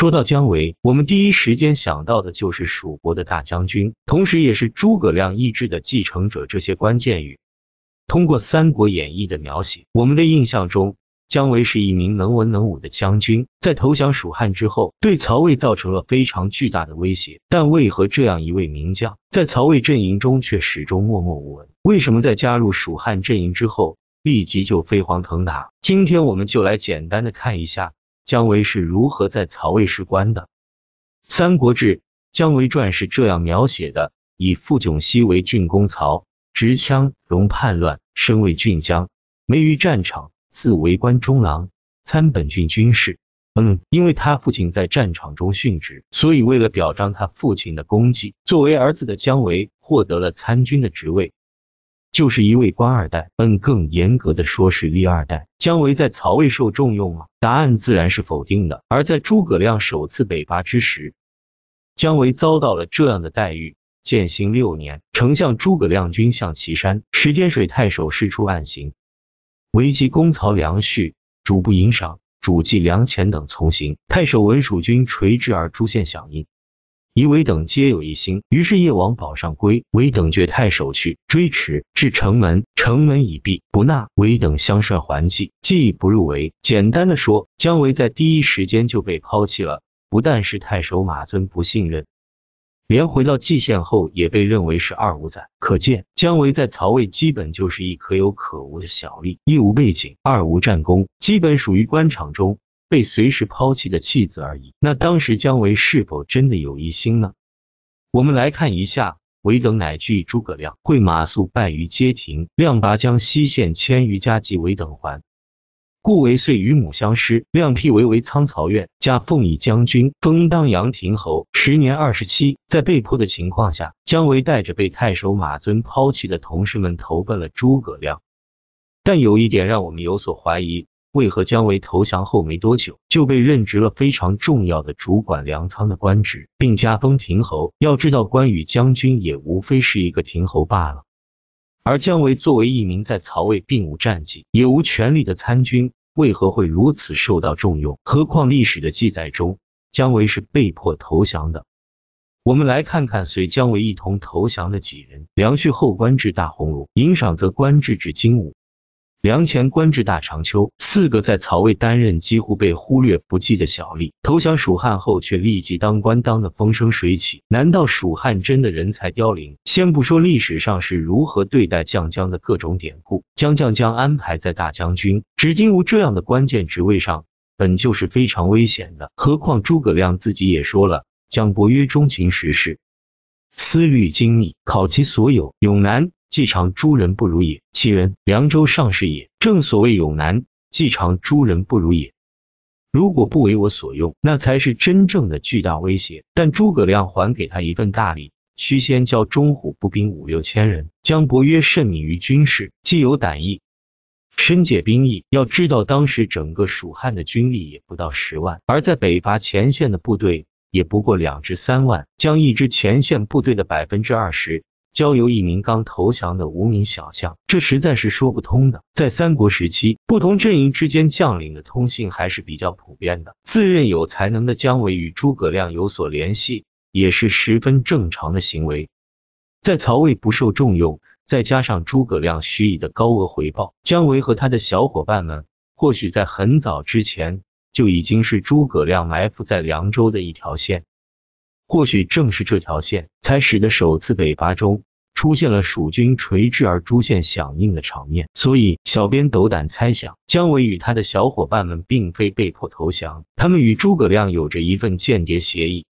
说到姜维，我们第一时间想到的就是蜀国的大将军，同时也是诸葛亮意志的继承者。这些关键语。通过《三国演义》的描写，我们的印象中，姜维是一名能文能武的将军。在投降蜀汉之后，对曹魏造成了非常巨大的威胁。但为何这样一位名将，在曹魏阵营中却始终默默无闻？为什么在加入蜀汉阵营之后，立即就飞黄腾达？今天我们就来简单的看一下。姜维是如何在曹魏士官的？《三国志·姜维传》是这样描写的：以傅景熙为郡公曹执羌戎叛乱，身为郡将，没于战场。自为关中郎，参本郡军事。嗯，因为他父亲在战场中殉职，所以为了表彰他父亲的功绩，作为儿子的姜维获得了参军的职位。就是一位官二代，嗯，更严格的说是立二代。姜维在曹魏受重用吗？答案自然是否定的。而在诸葛亮首次北伐之时，姜维遭到了这样的待遇。建兴六年，丞相诸葛亮军向岐山，石天水太守事出暗行，维及公曹梁绪，主不迎赏，主祭梁潜等从行，太守闻蜀军垂直而诸县响应。以为等皆有一心，于是夜往宝上归。为等觉太守去，追驰至城门，城门已闭，不纳。为等相率还计，计不入围。简单的说，姜维在第一时间就被抛弃了，不但是太守马遵不信任，连回到蓟县后也被认为是二五仔。可见，姜维在曹魏基本就是一可有可无的小吏，一无背景，二无战功，基本属于官场中。被随时抛弃的弃子而已。那当时姜维是否真的有疑心呢？我们来看一下，唯等乃惧诸葛亮，会马谡败于街亭，亮拔江西县千余家及唯等还。故为遂与母相失。亮辟为为仓曹院，加奉义将军，封当阳亭侯。时年二十七，在被迫的情况下，姜维带着被太守马尊抛弃的同事们投奔了诸葛亮。但有一点让我们有所怀疑。为何姜维投降后没多久就被任职了非常重要的主管粮仓的官职，并加封亭侯？要知道关羽将军也无非是一个亭侯罢了。而姜维作为一名在曹魏并无战绩、也无权力的参军，为何会如此受到重用？何况历史的记载中，姜维是被迫投降的。我们来看看随姜维一同投降的几人，梁旭后官至大鸿胪，尹赏则官至至金吾。梁前官至大长秋，四个在曹魏担任几乎被忽略不计的小吏，投降蜀汉后却立即当官，当的风生水起。难道蜀汉真的人才凋零？先不说历史上是如何对待将将的各种典故，将将将安排在大将军、只金吾这样的关键职位上，本就是非常危险的。何况诸葛亮自己也说了，将伯曰：“忠勤时事，思虑精密，考其所有，永难。”既尝诸人不如也，其人凉州上士也。正所谓有难，既尝诸人不如也。如果不为我所用，那才是真正的巨大威胁。但诸葛亮还给他一份大礼，须先交中虎步兵五六千人。将伯约甚敏于军事，既有胆义，深解兵役。要知道，当时整个蜀汉的军力也不到十万，而在北伐前线的部队也不过两至三万，将一支前线部队的百分之二十。交由一名刚投降的无名小将，这实在是说不通的。在三国时期，不同阵营之间将领的通信还是比较普遍的。自认有才能的姜维与诸葛亮有所联系，也是十分正常的行为。在曹魏不受重用，再加上诸葛亮许以的高额回报，姜维和他的小伙伴们，或许在很早之前就已经是诸葛亮埋伏在凉州的一条线。或许正是这条线，才使得首次北伐中。出现了蜀军垂直而诸县响应的场面，所以小编斗胆猜想，姜维与他的小伙伴们并非被迫投降，他们与诸葛亮有着一份间谍协议。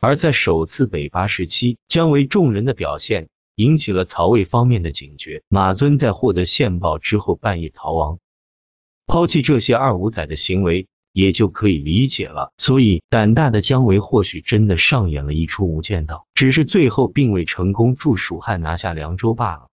而在首次北伐时期，姜维众人的表现引起了曹魏方面的警觉，马尊在获得线报之后半夜逃亡，抛弃这些二五仔的行为。也就可以理解了。所以胆大的姜维或许真的上演了一出无间道，只是最后并未成功助蜀汉拿下凉州罢了。